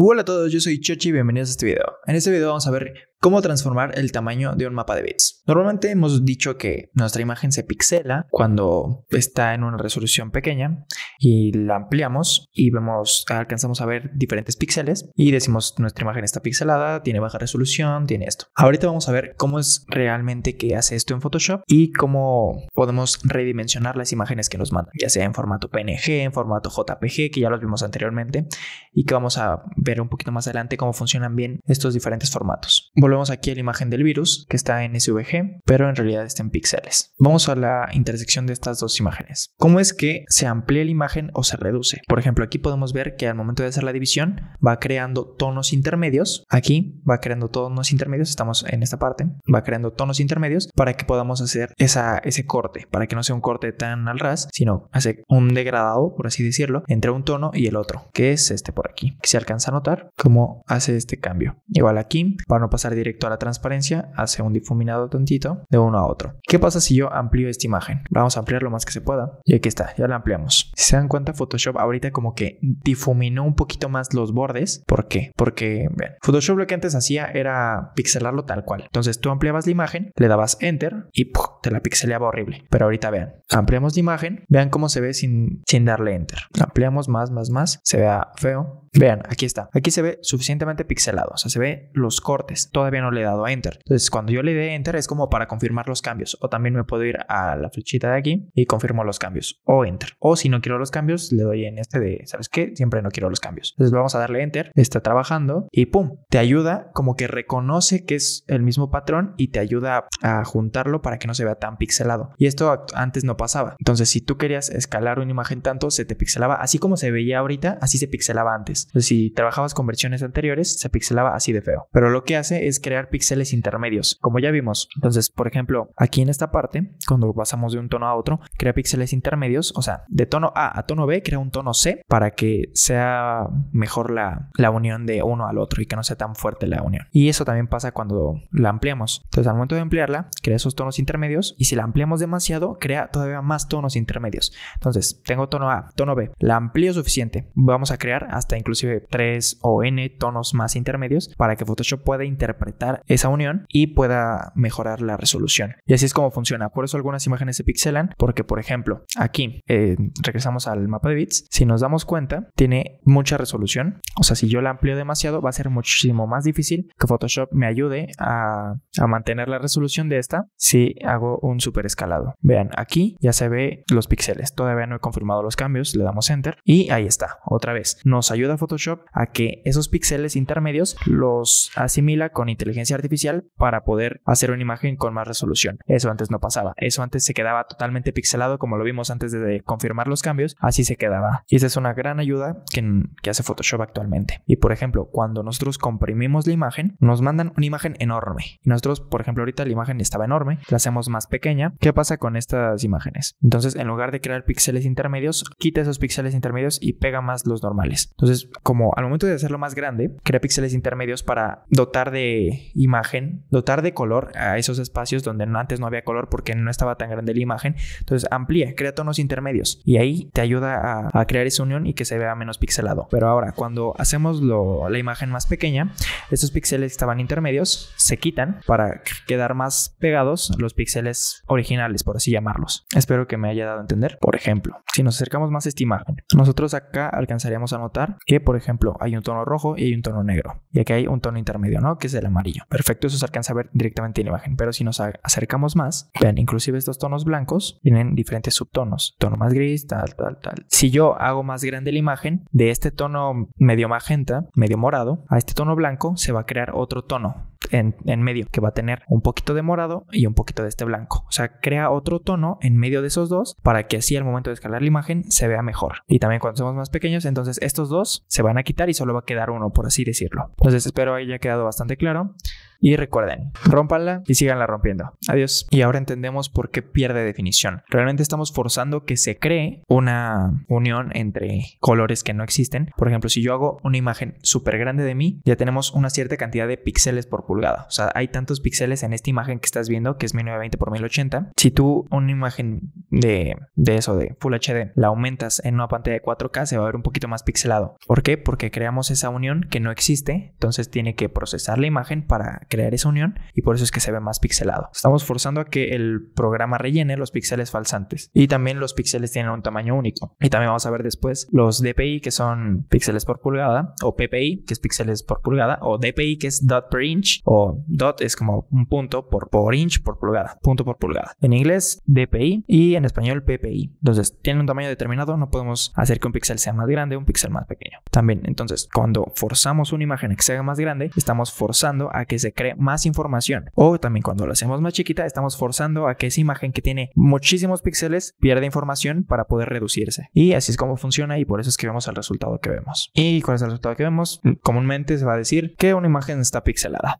Hola a todos, yo soy Chochi y bienvenidos a este video. En este video vamos a ver ¿Cómo transformar el tamaño de un mapa de bits? Normalmente hemos dicho que nuestra imagen se pixela cuando está en una resolución pequeña y la ampliamos y vemos, alcanzamos a ver diferentes píxeles y decimos nuestra imagen está pixelada, tiene baja resolución, tiene esto. Ahorita vamos a ver cómo es realmente que hace esto en Photoshop y cómo podemos redimensionar las imágenes que nos mandan, ya sea en formato PNG, en formato JPG, que ya los vimos anteriormente y que vamos a ver un poquito más adelante cómo funcionan bien estos diferentes formatos. Volvemos aquí la imagen del virus que está en SVG, pero en realidad está en píxeles. Vamos a la intersección de estas dos imágenes. ¿Cómo es que se amplía la imagen o se reduce? Por ejemplo, aquí podemos ver que al momento de hacer la división va creando tonos intermedios. Aquí va creando tonos intermedios, estamos en esta parte, va creando tonos intermedios para que podamos hacer esa, ese corte, para que no sea un corte tan al ras, sino hace un degradado, por así decirlo, entre un tono y el otro, que es este por aquí, que se alcanza a notar cómo hace este cambio. Igual aquí, para no pasar directo a la transparencia, hace un difuminado tantito de uno a otro. ¿Qué pasa si yo amplío esta imagen? Vamos a ampliar lo más que se pueda. Y aquí está, ya la ampliamos. Si se dan cuenta, Photoshop ahorita como que difuminó un poquito más los bordes. ¿Por qué? Porque, vean, Photoshop lo que antes hacía era pixelarlo tal cual. Entonces tú ampliabas la imagen, le dabas enter y te la pixeleaba horrible. Pero ahorita vean, ampliamos la imagen, vean cómo se ve sin, sin darle enter. Ampliamos más, más, más, se vea feo Vean, aquí está. Aquí se ve suficientemente pixelado, o sea, se ve los cortes. Todavía no le he dado a Enter. Entonces, cuando yo le dé Enter es como para confirmar los cambios. O también me puedo ir a la flechita de aquí y confirmo los cambios. O Enter. O si no quiero los cambios, le doy en este de, ¿sabes qué? Siempre no quiero los cambios. Entonces vamos a darle Enter. Está trabajando y ¡pum! Te ayuda como que reconoce que es el mismo patrón y te ayuda a juntarlo para que no se vea tan pixelado. Y esto antes no pasaba. Entonces, si tú querías escalar una imagen tanto, se te pixelaba. Así como se veía ahorita, así se pixelaba antes. Entonces, si trabajabas con versiones anteriores, se pixelaba así de feo. Pero lo que hace es crear píxeles intermedios, como ya vimos. Entonces, por ejemplo, aquí en esta parte, cuando pasamos de un tono a otro, crea píxeles intermedios, o sea, de tono A a tono B, crea un tono C para que sea mejor la, unión de uno al otro y que no sea tan fuerte la unión. Y eso también pasa cuando la ampliamos. Entonces, al momento de ampliarla, crea esos tonos intermedios y si la ampliamos demasiado, crea todavía más tonos intermedios. Entonces, tengo tono A, tono B, la amplío suficiente, vamos a crear hasta inclusive 3 o N tonos más intermedios para que Photoshop pueda interpretar esa unión y pueda mejorar la resolución. Y así es como funciona. Por eso algunas imágenes se pixelan, porque por ejemplo, aquí eh, regresamos al mapa de bits. Si nos damos cuenta, tiene mucha resolución. O sea, si yo la amplio demasiado, va a ser muchísimo más difícil que Photoshop me ayude a, mantener la resolución de esta si hago un super escalado. Vean, aquí ya se ve los píxeles. Todavía no he confirmado los cambios. Le damos enter y ahí está. Otra vez, nos ayuda Photoshop a que esos píxeles intermedios los asimila con inteligencia artificial para poder hacer una imagen con más resolución. Eso antes no pasaba. Eso antes se quedaba totalmente pixelado como lo vimos antes de confirmar los cambios. Así se quedaba. Y esa es una gran ayuda que, hace Photoshop actualmente. Y por ejemplo, cuando nosotros comprimimos la imagen, nos mandan una imagen enorme. Y nosotros, por ejemplo, ahorita la imagen estaba enorme, la hacemos más pequeña. ¿Qué pasa con estas imágenes? Entonces, en lugar de crear píxeles intermedios, quita esos píxeles intermedios y pega más los normales. Entonces, como al momento de hacerlo más grande, crea píxeles intermedios para dotar de imagen, dotar de color a esos espacios donde antes no había color porque no estaba tan grande la imagen. Entonces, amplía, crea tonos intermedios y ahí te ayuda a, crear esa unión y que se vea menos pixelado. Pero ahora, cuando hacemos la imagen más pequeña, estos píxeles que estaban intermedios se quitan para quedar más pegados los píxeles originales, por así llamarlos. Espero que me haya dado a entender. Por ejemplo, si nos acercamos más a esta imagen, nosotros acá alcanzaríamos a notar que por ejemplo, hay un tono rojo y hay un tono negro. Y aquí hay un tono intermedio, ¿no? Que es el amarillo. Perfecto, eso se alcanza a ver directamente en la imagen. Pero si nos acercamos más, vean, inclusive estos tonos blancos tienen diferentes subtonos. Tono más gris, tal, tal, tal. Si yo hago más grande la imagen, de este tono medio magenta, medio morado, a este tono blanco se va a crear otro tono. En, en, medio, que va a tener un poquito de morado y un poquito de este blanco. O sea, crea otro tono en medio de esos dos para que así al momento de escalar la imagen se vea mejor. Y también cuando somos más pequeños, entonces estos dos se van a quitar y solo va a quedar uno, por así decirlo. Entonces espero haya quedado bastante claro. Y recuerden, rompanla y síganla rompiendo. Adiós. Y ahora entendemos por qué pierde definición. Realmente estamos forzando que se cree una unión entre colores que no existen. Por ejemplo, si yo hago una imagen súper grande de mí, ya tenemos una cierta cantidad de píxeles por pulgada. O sea, hay tantos píxeles en esta imagen que estás viendo, que es 1920 x 1080. Si tú una imagen de, de eso, de Full HD, la aumentas en una pantalla de 4K, se va a ver un poquito más pixelado. ¿Por qué? Porque creamos esa unión que no existe, entonces tiene que procesar la imagen para crear esa unión y por eso es que se ve más pixelado. Estamos forzando a que el programa rellene los píxeles falsantes y también los píxeles tienen un tamaño único. Y también vamos a ver después los DPI que son píxeles por pulgada o PPI que es píxeles por pulgada o DPI que es dot per inch o dot es como un punto por, por inch por pulgada, punto por pulgada. En inglés DPI y en español PPI. Entonces tienen un tamaño determinado, no podemos hacer que un píxel sea más grande o un píxel más pequeño. También entonces cuando forzamos una imagen a que sea más grande, estamos forzando a que se cree más información. O también cuando lo hacemos más chiquita, estamos forzando a que esa imagen que tiene muchísimos píxeles pierda información para poder reducirse. Y así es como funciona y por eso es que vemos el resultado que vemos. ¿Y cuál es el resultado que vemos? Mm, comúnmente se va a decir que una imagen está pixelada.